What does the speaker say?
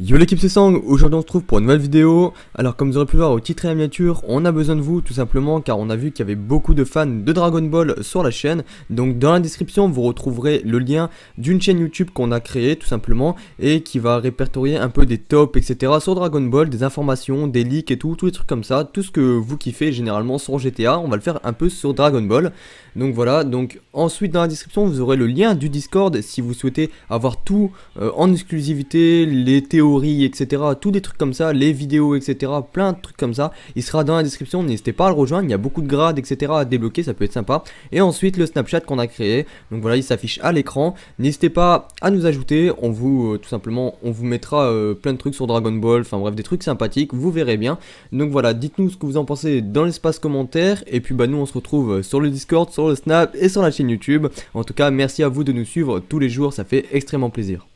Yo l'équipe c'est Sang, aujourd'hui on se trouve pour une nouvelle vidéo. Alors comme vous aurez pu voir au titre et à la miniature, on a besoin de vous tout simplement car on a vu qu'il y avait beaucoup de fans de Dragon Ball sur la chaîne. Donc dans la description vous retrouverez le lien d'une chaîne YouTube qu'on a créée tout simplement et qui va répertorier un peu des tops etc sur Dragon Ball, des informations, des leaks et tout, tous les trucs comme ça, tout ce que vous kiffez généralement sur GTA, on va le faire un peu sur Dragon Ball. Donc voilà, donc ensuite dans la description vous aurez le lien du Discord si vous souhaitez avoir tout euh, en exclusivité, les théories etc. Tous des trucs comme ça, les vidéos, etc. Plein de trucs comme ça. Il sera dans la description, n'hésitez pas à le rejoindre. Il y a beaucoup de grades, etc. à débloquer, ça peut être sympa. Et ensuite, le Snapchat qu'on a créé. Donc voilà, il s'affiche à l'écran. N'hésitez pas à nous ajouter. On vous, euh, tout simplement, on vous mettra euh, plein de trucs sur Dragon Ball. Enfin bref, des trucs sympathiques. Vous verrez bien. Donc voilà, dites-nous ce que vous en pensez dans l'espace commentaire. Et puis bah nous, on se retrouve euh, sur le Discord, sur le Snap et sur la chaîne YouTube. En tout cas, merci à vous de nous suivre tous les jours. Ça fait extrêmement plaisir.